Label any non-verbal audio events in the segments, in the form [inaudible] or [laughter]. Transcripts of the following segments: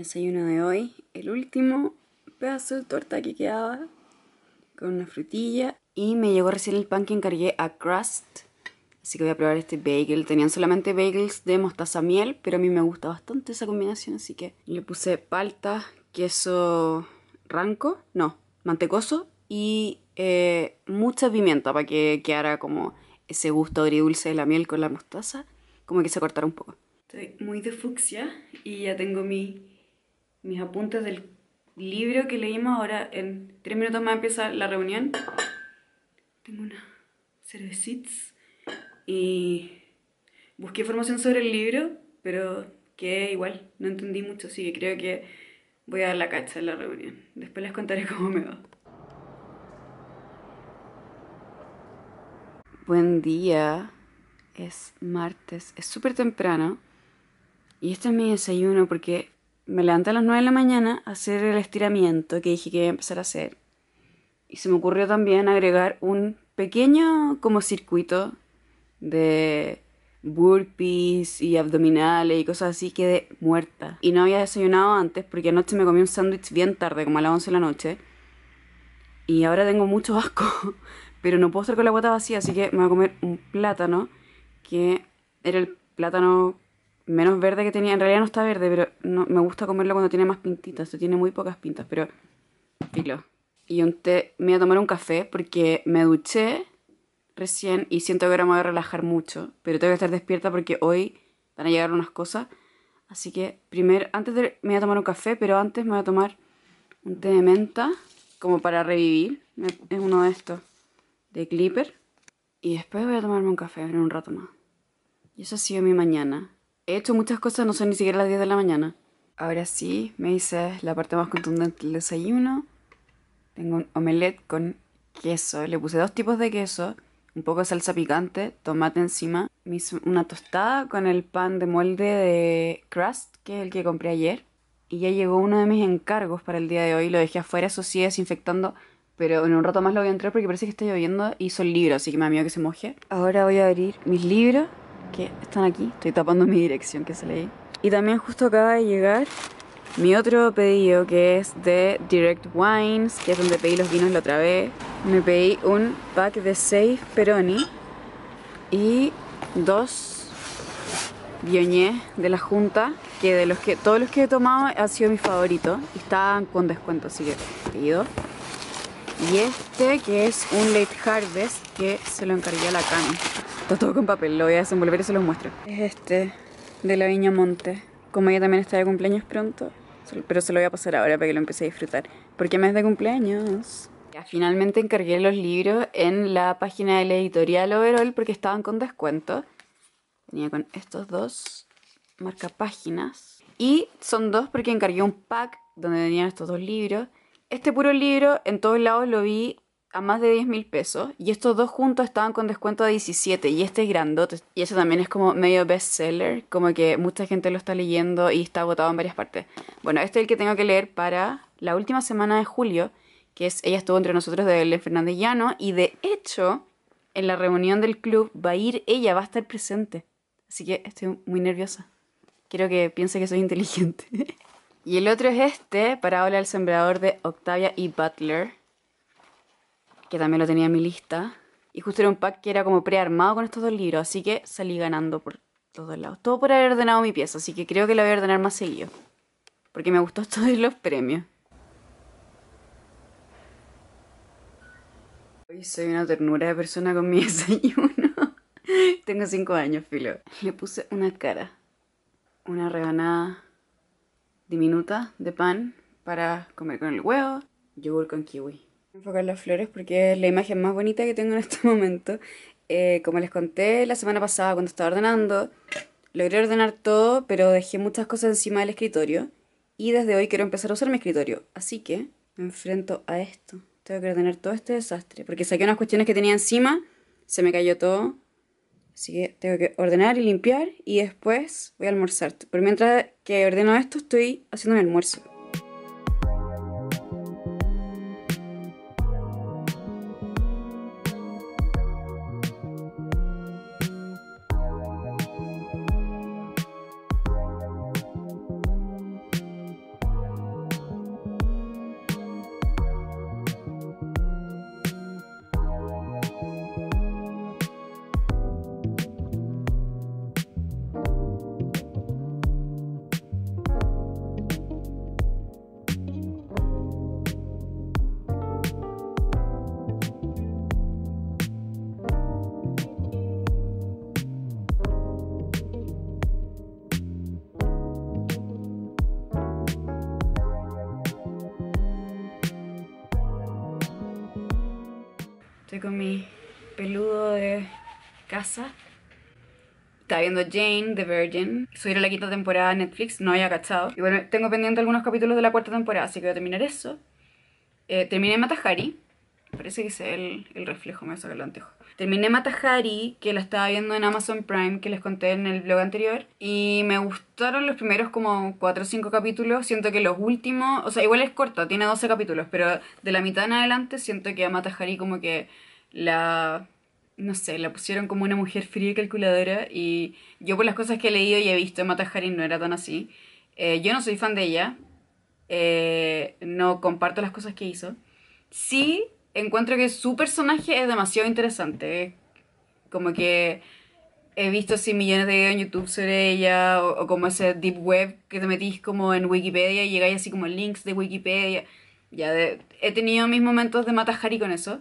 Desayuno de hoy, el último pedazo de torta que quedaba con una frutilla. Y me llegó recién el pan que encargué a Crust. Así que voy a probar este bagel. Tenían solamente bagels de mostaza miel, pero a mí me gusta bastante esa combinación. Así que le puse palta, queso ranco, no, mantecoso y eh, mucha pimienta para que quedara como ese gusto agridulce de la miel con la mostaza. Como que se cortara un poco. Estoy muy de fucsia y ya tengo mi mis apuntes del libro que leímos. Ahora en tres minutos más empieza la reunión. Tengo una cervecita y busqué información sobre el libro, pero que igual, no entendí mucho, así que creo que voy a dar la cacha en la reunión. Después les contaré cómo me va. Buen día, es martes, es súper temprano y este es mi desayuno porque me levanté a las 9 de la mañana a hacer el estiramiento que dije que iba a empezar a hacer. Y se me ocurrió también agregar un pequeño como circuito de burpees y abdominales y cosas así, que de muerta. Y no había desayunado antes porque anoche me comí un sándwich bien tarde, como a las 11 de la noche. Y ahora tengo mucho asco, [laughs] pero no puedo estar con la guata vacía, así que me voy a comer un plátano, que era el plátano menos verde que tenía. En realidad no está verde, pero me gusta comerlo cuando tiene más pintitas. Esto tiene muy pocas pintas, pero filo. Y un té, me voy a tomar un café porque me duché recién y siento que ahora me voy a relajar mucho. Pero tengo que estar despierta porque hoy van a llegar unas cosas. Así que primero, antes de, me voy a tomar un café, pero antes me voy a tomar un té de menta como para revivir. Es uno de estos de Clipper. Y después voy a tomarme un café en un rato más. Y eso ha sido mi mañana. He hecho muchas cosas, no son ni siquiera las 10 de la mañana. Ahora sí, me hice la parte más contundente del desayuno. Tengo un omelette con queso. Le puse dos tipos de queso, un poco de salsa picante, tomate encima. Me hice una tostada con el pan de molde de crust, que es el que compré ayer. Y ya llegó uno de mis encargos para el día de hoy. Lo dejé afuera, eso sí, desinfectando pero en un rato más lo voy a entrar porque parece que está lloviendo y son libros, así que me da miedo que se moje. Ahora voy a abrir mis libros que están aquí. Estoy tapando mi dirección que se leí. Y también justo acaba de llegar mi otro pedido que es de Direct Wines, que es donde pedí los vinos la otra vez. Me pedí un pack de 6 Peroni y dos Viognier de la Junta, que de los que todos los que he tomado ha sido mi favorito. Y estaban con descuento, así que pedido. Y este que es un late harvest que se lo encargué a la Cami. Está todo con papel, lo voy a desenvolver y se los muestro. Es este de la Viña Monte. Como ella también está de cumpleaños pronto, pero se lo voy a pasar ahora para que lo empiece a disfrutar. Porque mes de cumpleaños. Ya, finalmente encargué los libros en la página de la editorial Overall porque estaban con descuento. Venía con estos dos marca páginas. Y son dos porque encargué un pack donde venían estos dos libros este puro libro en todos lados lo vi a más de 10 mil pesos y estos dos juntos estaban con descuento de 17 y este es grandote y eso también es como medio bestseller, como que mucha gente lo está leyendo y está agotado en varias partes. Bueno, este es el que tengo que leer para la última semana de julio, que es Ella estuvo entre nosotros de Belén Fernández Llano y de hecho en la reunión del club va a ir ella, va a estar presente. Así que estoy muy nerviosa. Quiero que piense que soy inteligente. [laughs] Y el otro es este, para Parábola al Sembrador de Octavia E. Butler, que también lo tenía en mi lista. Y justo era un pack que era como prearmado con estos dos libros, así que salí ganando por todos lados. Todo por haber ordenado mi pieza, así que creo que la voy a ordenar más seguido. Porque me gustó [laughs] de los premios. Hoy soy una ternura de persona con mi [laughs] desayuno. Tengo cinco años, filo. Le puse una cara, una rebanada diminuta de pan para comer con el huevo, yogur con kiwi. Enfocar las flores porque es la imagen más bonita que tengo en este [laughs] momento. Eh, como les conté la semana pasada cuando estaba ordenando, logré ordenar todo, pero dejé muchas cosas encima del escritorio. Y desde hoy quiero empezar a usar mi escritorio. Así que me enfrento a esto. Tengo que ordenar todo este desastre. Porque saqué unas cuestiones que tenía encima, se me cayó todo. Así que tengo que ordenar y limpiar y después voy a almorzar. Pero mientras que ordeno esto estoy haciendo mi almuerzo. con mi peludo de casa. está viendo Jane, The Virgin. Soy la quinta temporada de Netflix, no había cachado. Y bueno, tengo pendiente algunos capítulos de la cuarta temporada, así que voy a terminar eso. Eh, terminé Matahari. Parece que se el, el reflejo, me que el anteojo. Terminé Matahari, que la estaba viendo en Amazon Prime, que les conté en el blog anterior. Y me gustaron los primeros como 4 o 5 capítulos. Siento que los últimos, o sea, igual es corto tiene 12 capítulos, pero de la mitad en adelante siento que a Matahari como que la, no sé, la pusieron como una mujer fría y calculadora y yo por las cosas que he leído y he visto, Mata Harin no era tan así. Eh, yo no soy fan de ella, eh, no comparto las cosas que hizo. Sí, encuentro que su personaje es demasiado interesante. Como que he visto así millones de videos en YouTube sobre ella, o, como ese deep web que te metís como en Wikipedia y llegáis así como links de Wikipedia. Ya he tenido mis momentos de Hari con eso.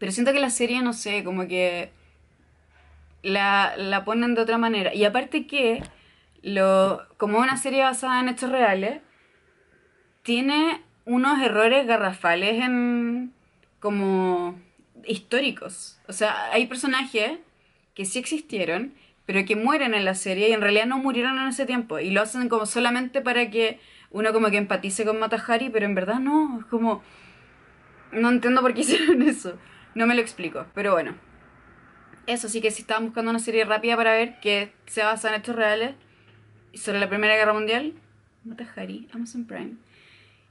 Pero siento que la serie, no sé, como que la, ponen de otra manera. Y aparte que, lo, como una serie basada en hechos reales, tiene unos errores garrafales en como históricos. O sea, hay personajes que sí existieron, pero que mueren en la serie y en realidad no murieron en ese tiempo. Y lo hacen como solamente para que uno como que empatice con Matahari, pero en verdad no, es como... No entiendo por qué [laughs] hicieron eso. No me lo explico, pero bueno. Eso, sí que si estaban buscando una serie rápida para ver que se basa en hechos reales sobre la Primera Guerra Mundial, Matajari, Amazon Prime.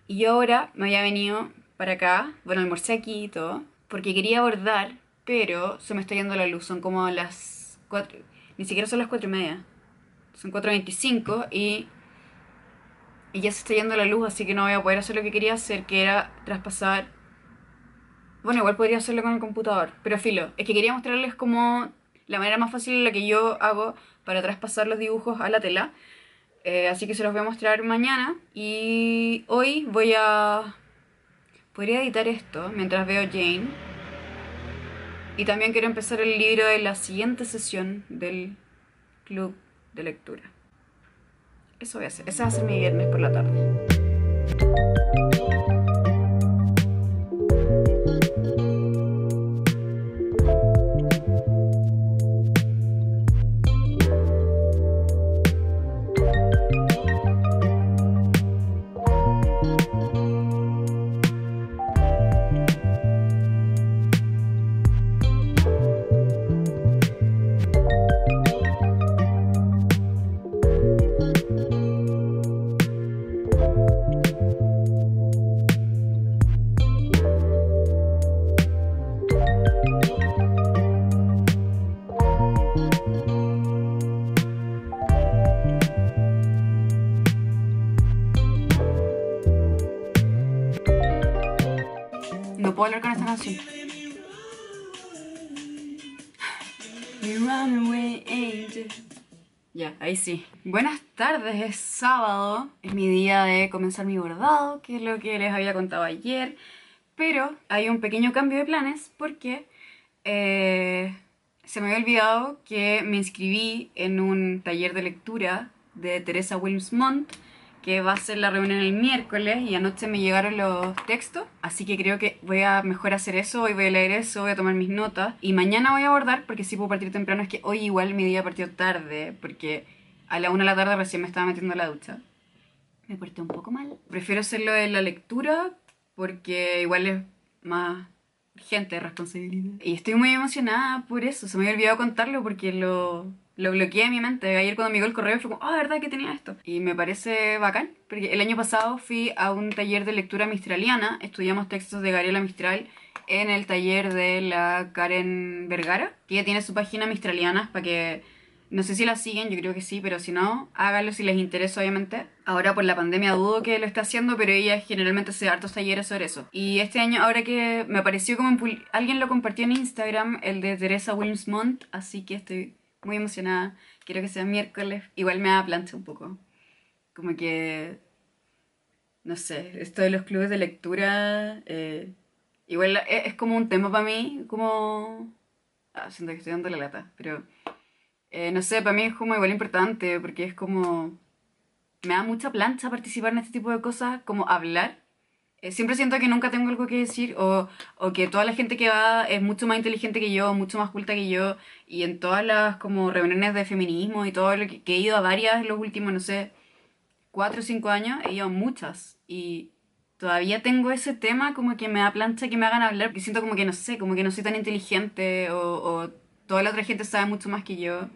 Y ahora me había venido para acá, bueno, almorcé aquí y todo, porque quería abordar, pero se me está yendo la luz, son como las 4, ni siquiera son las 4 y media, son 4.25 y, y ya se está yendo la luz, así que no voy a poder hacer lo que quería hacer, que era traspasar bueno, igual podría hacerlo con el computador, pero filo, es que quería mostrarles como la manera más fácil en la que yo hago para traspasar los dibujos a la tela. Eh, así que se los voy a mostrar mañana y hoy voy a... Podría editar esto mientras veo Jane. Y también quiero empezar el libro de la siguiente sesión del club de lectura. Eso voy a hacer. Ese va a ser mi viernes por la tarde. Buenas tardes, es sábado, es mi día de comenzar mi bordado, que es lo que les había contado ayer, pero hay un pequeño cambio de planes porque eh, se me había olvidado que me inscribí en un taller de lectura de Teresa Williams que va a ser la reunión el miércoles y anoche me llegaron los textos, así que creo que voy a mejor hacer eso, hoy voy a leer eso, voy a tomar mis notas y mañana voy a bordar porque si puedo partir temprano es que hoy igual mi día partió tarde porque a la una de la tarde recién me estaba metiendo a la ducha. Me porté un poco mal. Prefiero hacerlo en la lectura porque igual es más urgente responsabilidad. Y estoy muy emocionada por eso. Se me había olvidado contarlo porque lo, bloqueé en mi mente. Ayer cuando me llegó el correo fue como, ah, ¿verdad que tenía esto? Y me parece bacán, porque el año pasado fui a un taller de lectura mistraliana, estudiamos textos de Gabriela Mistral en el taller de la Karen Vergara, que tiene su página mistraliana para que no sé si la siguen, yo creo que sí, pero si no, háganlo si les interesa, obviamente. Ahora por la pandemia dudo que lo esté haciendo, pero ella generalmente hace hartos talleres sobre eso. Y este año, ahora que me apareció como en alguien lo compartió en Instagram, el de Teresa williams así que estoy muy emocionada. Quiero que sea miércoles. Igual me aplante un poco. Como que. No sé, esto de los clubes de lectura. Eh, igual es, como un tema para mí, como. Ah, siento que estoy dando la lata, pero eh, no sé, para mí es como igual importante, porque es como... Me da mucha plancha participar en este tipo de cosas, como hablar. Eh, siempre siento que nunca tengo algo que decir o, que toda la gente que va es mucho más inteligente que yo, mucho más culta que yo. Y en todas las como reuniones de feminismo y todo lo que, he ido a varias en los últimos, no sé, cuatro o cinco años, he ido a muchas. Y todavía tengo ese tema como que me da plancha que me hagan hablar, porque siento como que no sé, como que no soy tan inteligente o toda la otra gente sabe mucho más que yo.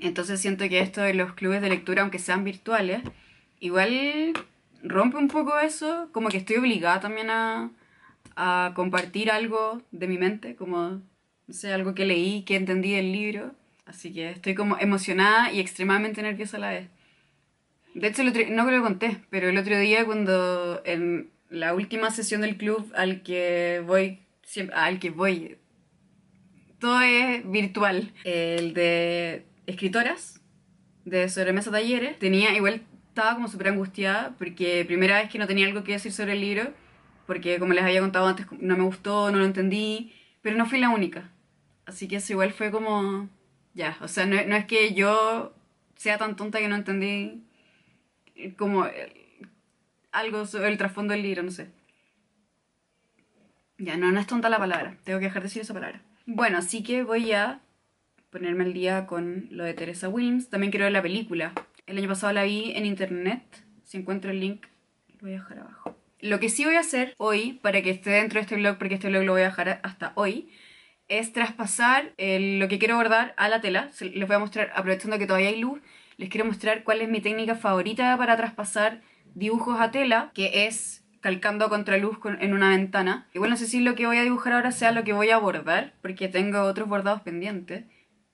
Entonces siento que esto de los clubes de lectura, aunque sean virtuales, igual rompe un poco eso, como que estoy obligada también a, compartir algo de mi mente, como, no sé, algo que leí, que entendí del libro. Así que estoy como emocionada y extremadamente nerviosa a la vez. De hecho, no lo conté, pero el otro día cuando en la última sesión del club al que voy, al que voy es virtual. El de escritoras, de sobre mesa Talleres, tenía igual estaba como súper angustiada porque primera vez que no tenía algo que decir sobre el libro, porque como les había contado antes, no me gustó, no lo entendí, pero no fui la única. Así que eso igual fue como, ya, o sea, no, es que yo sea tan tonta que no entendí como algo sobre el trasfondo del libro, no sé. Ya, no, no es tonta la palabra, tengo que dejar de decir esa palabra. Bueno, así que voy a ponerme al día con lo de Teresa Williams. También quiero ver la película. El año pasado la vi en internet. Si encuentro el link, lo voy a dejar abajo. Lo que sí voy a hacer hoy, para que esté dentro de este blog, porque este blog lo voy a dejar hasta hoy, es traspasar lo que quiero guardar a la tela. Les voy a mostrar, aprovechando que todavía hay luz, les quiero mostrar cuál es mi técnica favorita para traspasar dibujos a tela, que es calcando contraluz en una ventana. Igual no sé si lo que voy a dibujar ahora sea lo que voy a bordar, porque tengo otros bordados pendientes.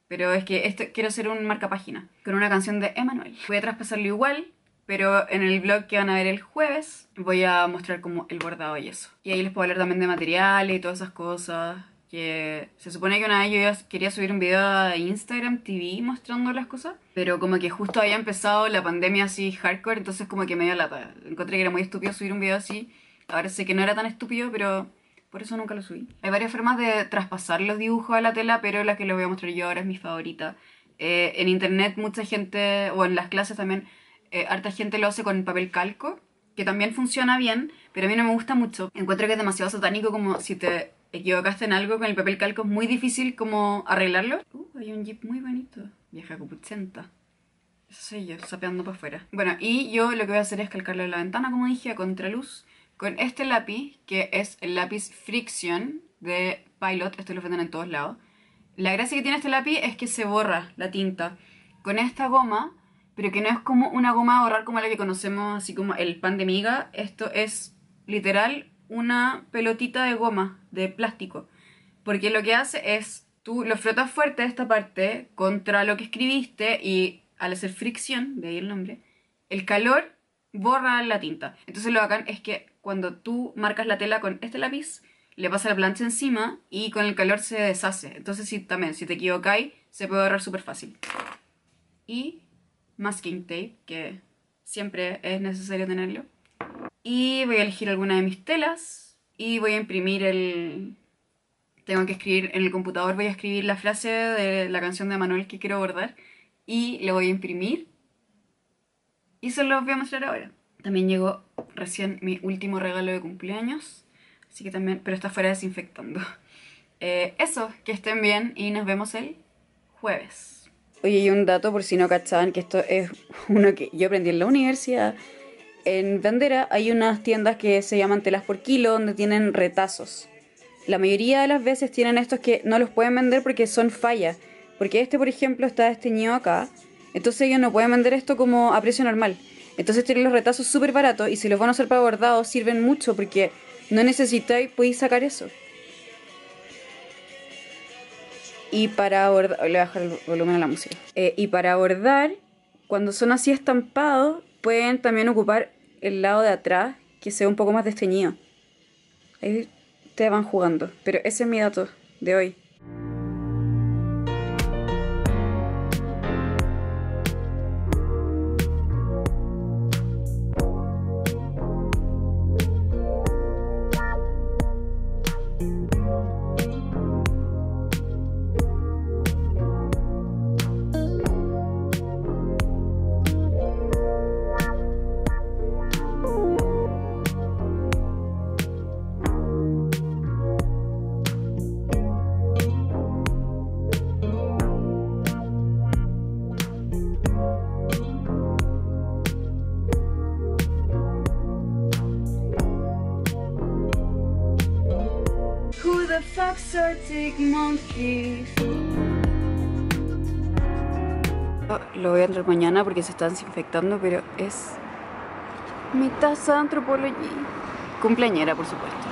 Pero es que esto, quiero hacer un marcapágina con una canción de Emanuel. Voy a traspasarlo igual, pero en el blog que van a ver el jueves voy a mostrar como el bordado y eso. Y ahí les puedo hablar también de materiales y todas esas cosas que se supone que una vez yo quería subir un video a Instagram TV mostrando las cosas, pero como que justo había empezado la pandemia así hardcore, entonces como que me dio lata. Encontré que era muy estúpido subir un video así. Ahora sé que no era tan estúpido, pero por eso nunca lo subí. Hay varias formas de traspasar los dibujos a la tela, pero la que les voy a mostrar yo ahora es mi favorita. Eh, en internet mucha gente, o en las clases también, eh, harta gente lo hace con papel calco, que también funciona bien, pero a mí no me gusta mucho. Encuentro que es demasiado satánico como si te equivocaste en algo con el papel calco, es muy difícil como arreglarlo. Uh, hay un jeep muy bonito. Vieja cupuchenta. Eso soy yo, sapeando para afuera. Bueno, y yo lo que voy a hacer es calcarlo en la ventana, como dije, a contraluz, con este lápiz, que es el lápiz Friction de Pilot. Esto lo venden en todos lados. La gracia que tiene este lápiz es que se borra la tinta. Con esta goma, pero que no es como una goma a borrar como la que conocemos, así como el pan de miga, esto es literal una pelotita de goma, de plástico. Porque lo que hace es, tú lo frotas fuerte esta parte contra lo que escribiste y al hacer fricción, de ahí el nombre, el calor borra la tinta. Entonces lo hagan es que cuando tú marcas la tela con este lápiz, le pasa la plancha encima y con el calor se deshace. Entonces si, también, si te ahí se puede borrar súper fácil. Y masking tape, que siempre es necesario tenerlo. Y voy a elegir alguna de mis telas y voy a imprimir el... Tengo que escribir en el computador, voy a escribir la frase de la canción de Manuel que quiero bordar y le voy a imprimir. Y se los voy a mostrar ahora. También llegó recién mi último regalo de cumpleaños, así que también, pero está fuera desinfectando. [laughs] Eh, eso, que estén bien y nos vemos el jueves. Oye, y un dato por si no cachaban, que esto es uno que yo aprendí en la universidad. En Bandera hay unas tiendas que se llaman telas por kilo, donde tienen retazos. La mayoría de las veces tienen estos que no los pueden vender porque son fallas. Porque este, por ejemplo, está desteñido acá. Entonces ellos no pueden vender esto como a precio normal. Entonces tienen los retazos súper baratos y si los van a hacer para bordados sirven mucho porque no necesitáis, podéis sacar eso. Y para abordar, le voy a bajar el volumen a la música. Eh, y para bordar cuando son así estampados, Pueden también ocupar el lado de atrás, que sea un poco más desteñido. Ahí te van jugando. Pero ese es mi dato de hoy. Lo voy a entrar mañana porque se están desinfectando, pero es mi taza de antropología. Cumpleañera, por supuesto.